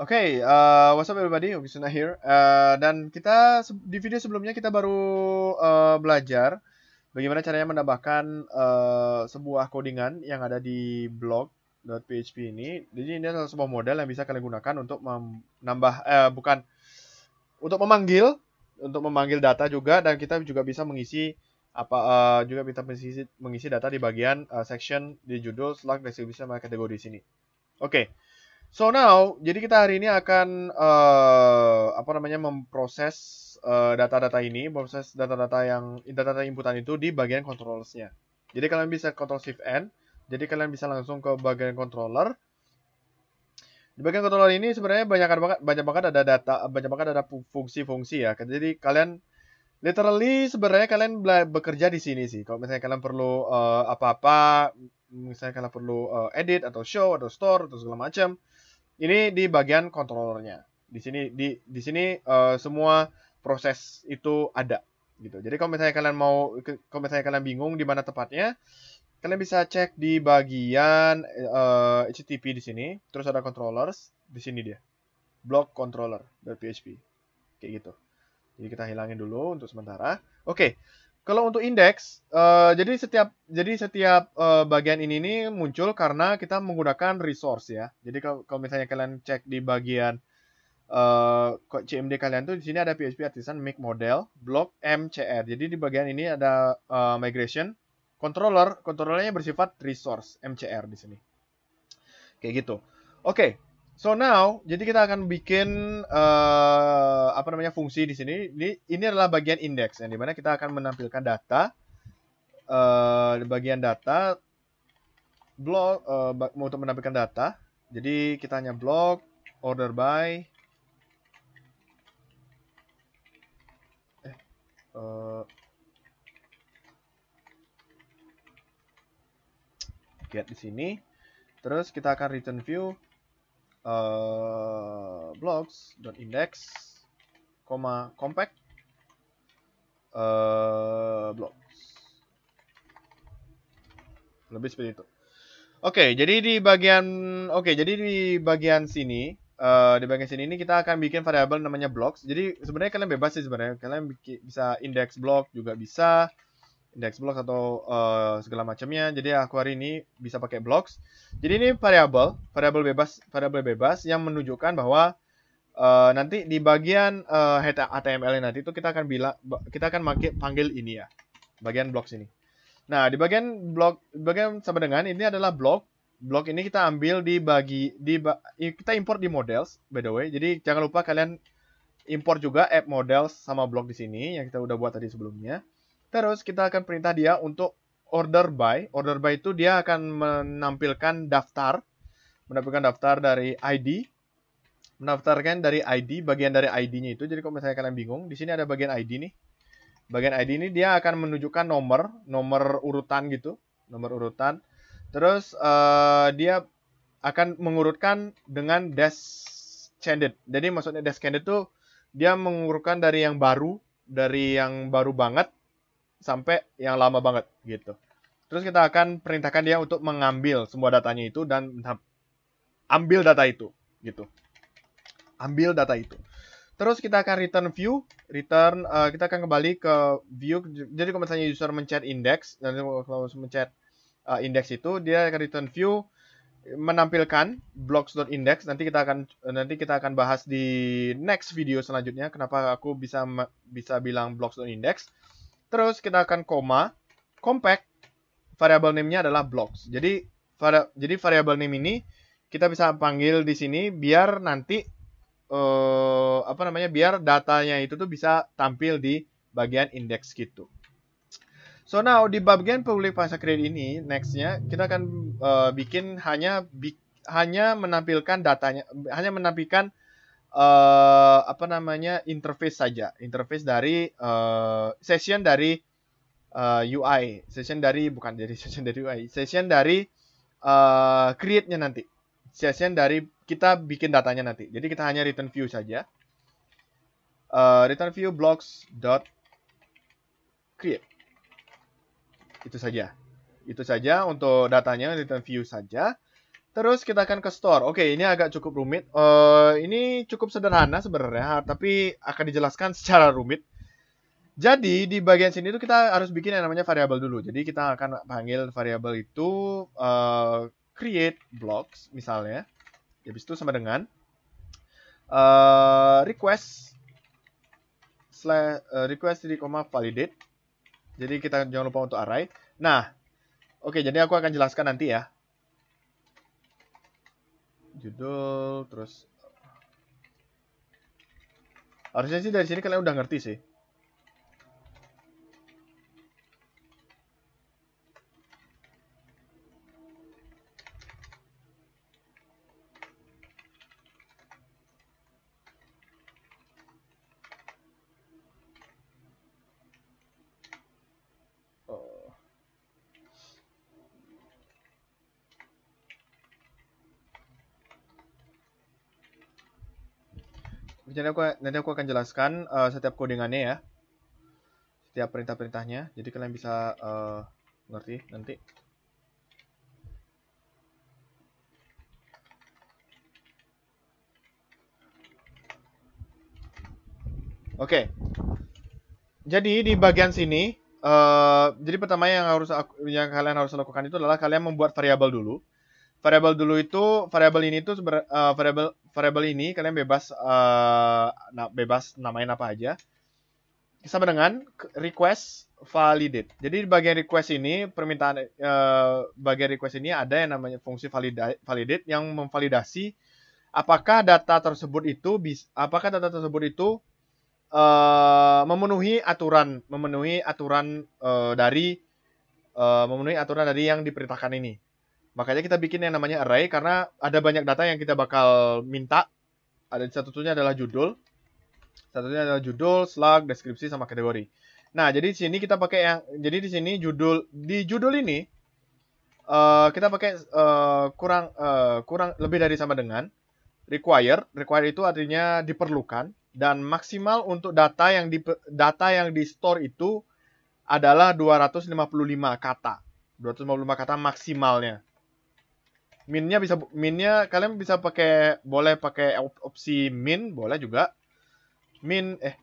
Oke, okay, uh, what's up everybody, Ubisuna here. Uh, dan kita di video sebelumnya kita baru uh, belajar bagaimana caranya menambahkan uh, sebuah codingan yang ada di blog.php ini. Jadi ini adalah sebuah model yang bisa kalian gunakan untuk menambah, eh, bukan, untuk memanggil, untuk memanggil data juga dan kita juga bisa mengisi apa uh, juga kita mengisi, mengisi data di bagian uh, section di judul slug deskripsi kategori di sini. Oke. Okay. So now, jadi kita hari ini akan uh, apa namanya memproses eh, data-data uh, ini, proses data-data yang data-data inputan itu di bagian controllersnya. Jadi kalian bisa control shift n, jadi kalian bisa langsung ke bagian controller. Di bagian controller ini sebenarnya banyak banget banyak banget ada data, banyak banget ada fungsi-fungsi ya. Jadi kalian literally sebenarnya kalian bekerja di sini sih. Kalau misalnya kalian perlu apa eh, apa-apa, misalnya kalian perlu uh, edit atau show atau store atau segala macam, ini di bagian controllernya. Di sini di di sini uh, semua proses itu ada gitu. Jadi kalau misalnya kalian mau kalau misalnya kalian bingung di mana tepatnya, kalian bisa cek di bagian uh, HTTP di sini, terus ada controllers, di sini dia. Block controller.php. Kayak gitu. Jadi kita hilangin dulu untuk sementara. Oke. Okay. Kalau untuk indeks, uh, jadi setiap jadi setiap uh, bagian ini nih muncul karena kita menggunakan resource ya. Jadi kalau, kalau misalnya kalian cek di bagian uh, eh, CMD kalian tuh di sini ada PHP artisan make model block MCR. Jadi di bagian ini ada uh, migration controller, controllernya bersifat resource MCR di sini. Kayak gitu. Oke, okay. So now, jadi kita akan bikin uh, apa namanya fungsi di sini. Ini, ini adalah bagian index yang dimana kita akan menampilkan data uh, eh, di bagian data blog uh, eh, untuk menampilkan data. Jadi kita hanya blog order by eh, uh, get di sini. Terus kita akan return view uh, blocks.index, koma compact uh, blocks. Lebih seperti itu. Oke, okay, jadi di bagian oke, okay, jadi di bagian sini uh, di bagian sini ini kita akan bikin variabel namanya blocks. Jadi sebenarnya kalian bebas sih sebenarnya. Kalian bisa index block juga bisa index blocks atau uh, segala macamnya. Jadi aku hari ini bisa pakai blocks. Jadi ini variabel, variabel bebas, variabel bebas yang menunjukkan bahwa uh, nanti di bagian uh, eh, head HTML nanti itu kita akan bilang kita akan makin panggil ini ya, bagian blocks ini. Nah, di bagian blok bagian sama dengan ini adalah blok. Blok ini kita ambil di bagi di kita import di models by the way. Jadi jangan lupa kalian import juga app models sama blok di sini yang kita udah buat tadi sebelumnya. Terus kita akan perintah dia untuk order by. Order by itu dia akan menampilkan daftar, menampilkan daftar dari ID, mendaftarkan dari ID, bagian dari ID-nya itu. Jadi kalau misalnya kalian bingung, di sini ada bagian ID nih. Bagian ID ini dia akan menunjukkan nomor, nomor urutan gitu, nomor urutan. Terus uh, dia akan mengurutkan dengan descended. Jadi maksudnya descended itu dia mengurutkan dari yang baru, dari yang baru banget sampai yang lama banget gitu. Terus kita akan perintahkan dia untuk mengambil semua datanya itu dan ambil data itu gitu. Ambil data itu. Terus kita akan return view, return uh, kita akan kembali ke view. Jadi kalau misalnya user mencet index dan kalau mencet uh, index itu dia akan return view menampilkan blocks.index. Nanti kita akan eh, nanti kita akan bahas di next video selanjutnya kenapa aku bisa bisa bilang blocks.index. Terus kita akan koma compact variable name-nya adalah blocks. Jadi var jadi variable name ini kita bisa panggil di sini biar nanti uh, apa namanya? biar datanya itu tuh bisa tampil di bagian index gitu. So now di bagian public fasa create ini nextnya kita akan uh, bikin hanya bi hanya menampilkan datanya hanya menampilkan Eh, apa namanya interface saja, interface dari uh, session dari uh, eh, UI, session dari bukan dari session dari UI, session dari uh, create-nya nanti, session dari kita bikin datanya nanti. Jadi kita hanya return view saja, uh, return view blocks dot create itu saja, itu saja untuk datanya return view saja. Terus kita akan ke store. Oke, ini agak cukup rumit. Uh, ini cukup sederhana sebenarnya, tapi akan dijelaskan secara rumit. Jadi di bagian sini itu kita harus bikin yang namanya variabel dulu. Jadi kita akan panggil variabel itu uh, create blocks misalnya. Jadi itu sama dengan uh, request slash uh, request koma validate. Jadi kita jangan lupa untuk array. Nah, oke, okay, jadi aku akan jelaskan nanti ya judul terus harusnya sih dari sini kalian udah ngerti sih Jadi aku nanti aku akan jelaskan uh, setiap codingannya ya. Setiap perintah-perintahnya. Jadi kalian bisa uh, ngerti nanti. Oke. Okay. Jadi di bagian sini, uh, jadi pertama yang harus aku, yang kalian harus lakukan itu adalah kalian membuat variabel dulu. Variable dulu itu variable ini tuh uh, variable variable ini kalian bebas uh, nah, bebas namain apa aja sama dengan request validate. Jadi di bagian request ini permintaan uh, bagian request ini ada yang namanya fungsi valida validate yang memvalidasi apakah data tersebut itu bis apakah data tersebut itu uh, memenuhi aturan memenuhi aturan uh, dari uh, memenuhi aturan dari yang diperintahkan ini. Makanya kita bikin yang namanya array karena ada banyak data yang kita bakal minta. Ada satu satunya adalah judul, satu satunya adalah judul, slug, deskripsi sama kategori. Nah, jadi di sini kita pakai yang jadi di sini judul di judul ini uh, kita pakai uh, kurang uh, kurang lebih dari sama dengan require. Require itu artinya diperlukan dan maksimal untuk data yang di data yang di store itu adalah 255 kata. 255 kata maksimalnya minnya bisa minnya kalian bisa pakai boleh pakai opsi min boleh juga min eh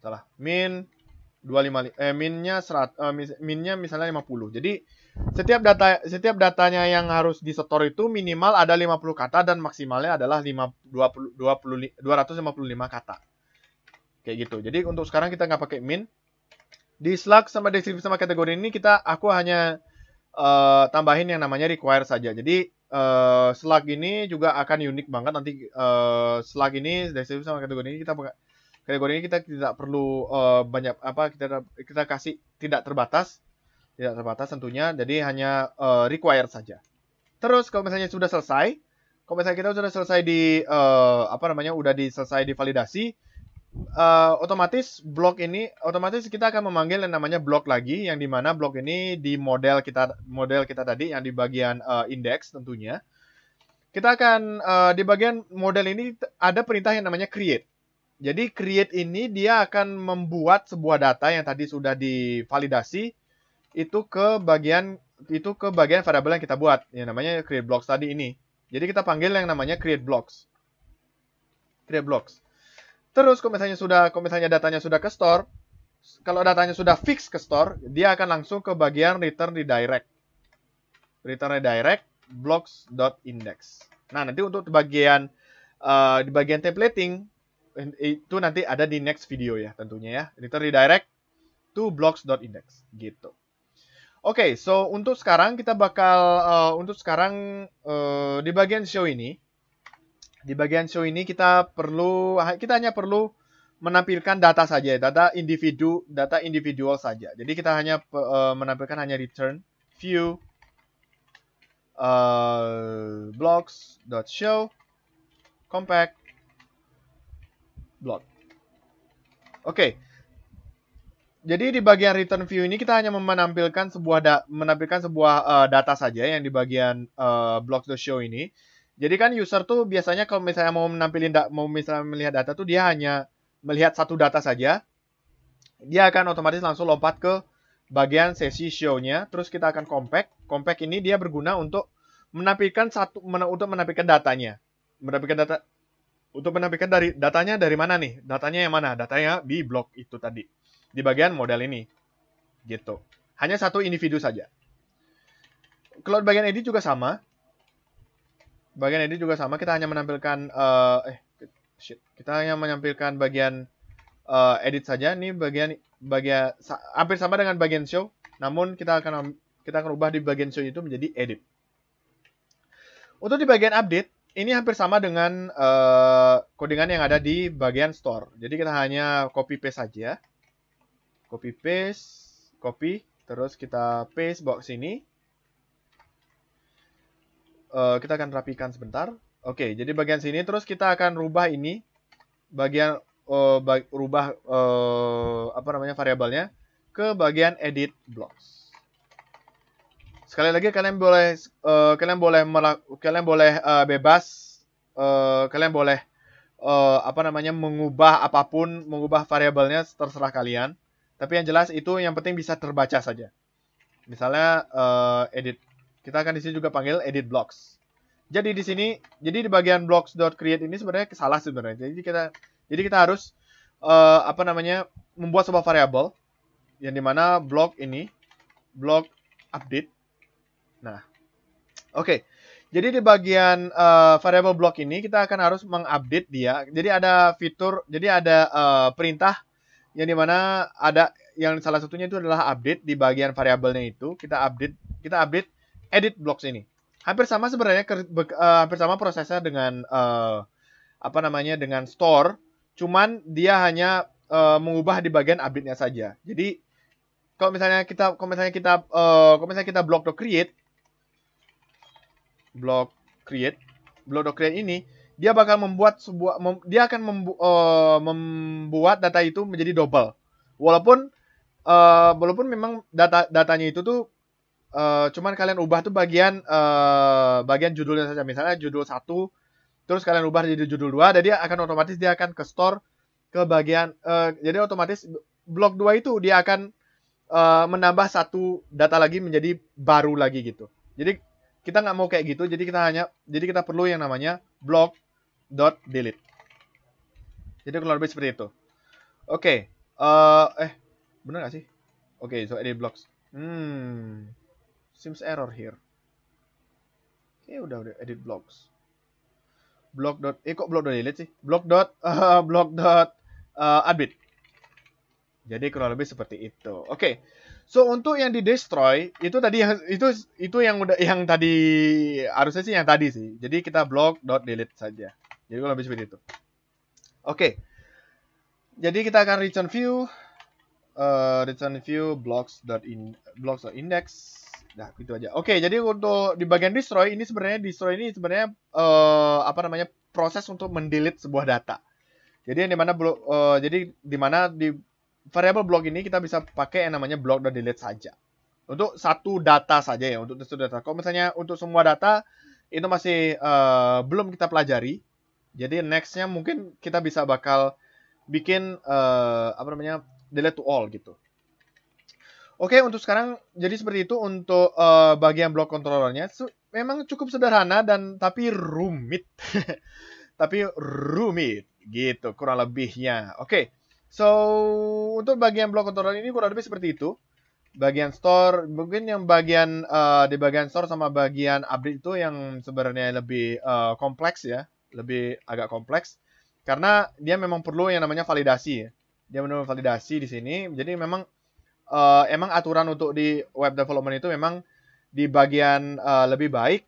salah min 25 eh minnya 100 eh, minnya misalnya 50 jadi setiap data setiap datanya yang harus disetor itu minimal ada 50 kata dan maksimalnya adalah 5, 20, 20 255 kata kayak gitu jadi untuk sekarang kita nggak pakai min di slug sama deskripsi sama kategori ini kita aku hanya uh, tambahin yang namanya require saja jadi uh, slug ini juga akan unik banget nanti uh, slug ini deskripsi sama kategori ini kita kategori ini kita tidak perlu uh, banyak apa kita kita kasih tidak terbatas tidak terbatas tentunya jadi hanya uh, required saja terus kalau misalnya sudah selesai kalau misalnya kita sudah selesai di uh, apa namanya udah diselesai divalidasi validasi uh, otomatis blok ini otomatis kita akan memanggil yang namanya blok lagi yang dimana blok ini di model kita model kita tadi yang di bagian uh, index tentunya kita akan uh, di bagian model ini ada perintah yang namanya create jadi create ini dia akan membuat sebuah data yang tadi sudah divalidasi itu ke bagian itu ke bagian variabel yang kita buat yang namanya create blocks tadi ini jadi kita panggil yang namanya create blocks create blocks Terus kalau misalnya sudah kalau misalnya datanya sudah ke store, kalau datanya sudah fix ke store, dia akan langsung ke bagian return redirect. Return redirect index. Nah, nanti untuk bagian uh, di bagian templating itu nanti ada di next video ya tentunya ya. Return redirect to index gitu. Oke, okay, so untuk sekarang kita bakal uh, untuk sekarang uh, di bagian show ini di bagian show ini kita perlu ah, kita hanya perlu menampilkan data saja, data individu, data individual saja. Jadi kita hanya uh, menampilkan hanya return view uh, Show compact block. Oke. Okay. Jadi di bagian return view ini kita hanya menampilkan sebuah da menampilkan sebuah uh, data saja yang di bagian uh, Show ini. Jadi kan user tuh biasanya kalau misalnya mau menampilkan, mau misalnya melihat data tuh dia hanya melihat satu data saja. Dia akan otomatis langsung lompat ke bagian sesi show-nya. Terus kita akan compact. Compact ini dia berguna untuk menampilkan satu men untuk menampilkan datanya. Menampilkan data untuk menampilkan dari datanya dari mana nih? Datanya yang mana? Datanya di blok itu tadi. Di bagian model ini. Gitu. Hanya satu individu saja. Kalau bagian edit juga sama bagian ini juga sama kita hanya menampilkan uh, eh shit kita hanya menampilkan bagian uh, edit saja ini bagian bagian hampir sama dengan bagian show namun kita akan kita akan ubah di bagian show itu menjadi edit untuk di bagian update ini hampir sama dengan uh, codingan yang ada di bagian store jadi kita hanya copy paste saja copy paste copy terus kita paste box ini Eh, kita akan rapikan sebentar. Oke, okay, jadi bagian sini terus kita akan rubah ini bagian uh, eh, bag, rubah uh, apa namanya variabelnya ke bagian edit blocks. Sekali lagi kalian boleh uh, kalian boleh kalian boleh uh, bebas uh, kalian boleh uh, apa namanya mengubah apapun, mengubah variabelnya terserah kalian. Tapi yang jelas itu yang penting bisa terbaca saja. Misalnya uh, edit kita akan di sini juga panggil edit blocks. Jadi di sini, jadi di bagian blocks blocks.create ini sebenarnya salah sebenarnya. Jadi kita jadi kita harus uh, apa namanya membuat sebuah variabel yang dimana block ini block update. Nah, oke. Okay. Jadi di bagian uh, eh, variable block ini kita akan harus mengupdate dia. Jadi ada fitur, jadi ada uh, perintah yang dimana ada yang salah satunya itu adalah update di bagian variabelnya itu kita update kita update edit blocks ini. Hampir sama sebenarnya uh, hampir sama prosesnya dengan uh, apa namanya dengan store, cuman dia hanya uh, mengubah di bagian update-nya saja. Jadi kalau misalnya kita kalau misalnya kita uh, kalau misalnya kita block to create block create block to create ini dia bakal membuat sebuah mem, dia akan membu, uh, membuat data itu menjadi double walaupun uh, walaupun memang data datanya itu tuh Eh, cuman kalian ubah tuh bagian uh, bagian judulnya saja misalnya judul satu terus kalian ubah jadi judul dua jadi akan otomatis dia akan ke store ke bagian uh, jadi otomatis blok dua itu dia akan uh, menambah satu data lagi menjadi baru lagi gitu jadi kita nggak mau kayak gitu jadi kita hanya jadi kita perlu yang namanya blok dot delete jadi kurang lebih seperti itu oke okay. uh, eh bener nggak sih oke okay, so edit blocks hmm Seems error here. Oke, okay, udah udah edit blocks. Block dot, eh kok block dot delete sih? Block dot, uh, block dot uh, admin. Jadi kurang lebih seperti itu. Oke. Okay. So untuk yang di destroy itu tadi yang itu itu yang udah yang tadi harusnya sih yang tadi sih. Jadi kita block dot delete saja. Jadi kurang lebih seperti itu. Oke. Okay. Jadi kita akan return view uh, return view blocks dot in blocks dot index Nah, gitu aja. Oke, jadi untuk di bagian destroy ini sebenarnya destroy ini sebenarnya uh, apa namanya proses untuk mendelete sebuah data. Jadi yang dimana blok, uh, eh, jadi mana di variable blok ini kita bisa pakai yang namanya dan delete saja. Untuk satu data saja ya, untuk satu data. Kalau misalnya untuk semua data itu masih uh, belum kita pelajari. Jadi nextnya mungkin kita bisa bakal bikin uh, apa namanya delete to all gitu. Oke, untuk sekarang jadi seperti itu untuk uh, bagian blok controllernya. memang cukup sederhana dan tapi rumit. tapi rumit gitu kurang lebihnya. Oke. Okay. So, untuk bagian blok controller ini kurang lebih seperti itu. Bagian store, mungkin yang bagian uh, di bagian store sama bagian update itu yang sebenarnya lebih uh, kompleks ya, lebih agak kompleks karena dia memang perlu yang namanya validasi ya. Dia menunggu validasi di sini. Jadi memang uh, emang aturan untuk di web development itu memang di bagian uh, lebih baik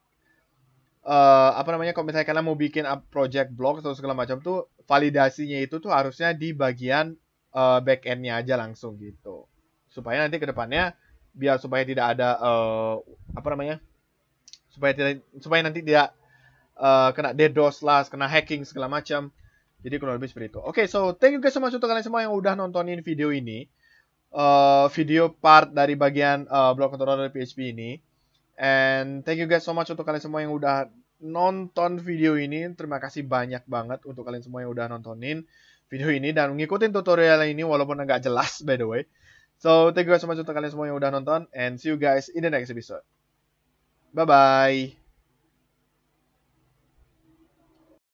uh, apa namanya kalau misalnya kalian mau bikin project blog atau segala macam tuh validasinya itu tuh harusnya di bagian uh, back endnya aja langsung gitu supaya nanti kedepannya biar supaya tidak ada uh, apa namanya supaya tidak supaya nanti tidak uh, kena DDoS lah kena hacking segala macam jadi kurang lebih seperti itu oke okay, so thank you guys so much untuk kalian semua yang udah nontonin video ini uh, video part dari bagian uh, blog controller PHP ini. And thank you guys so much untuk kalian semua yang udah nonton video ini. Terima kasih banyak banget untuk kalian semua yang udah nontonin video ini dan ngikutin tutorial ini walaupun agak jelas by the way. So, thank you guys so much untuk kalian semua yang udah nonton and see you guys in the next episode. Bye-bye.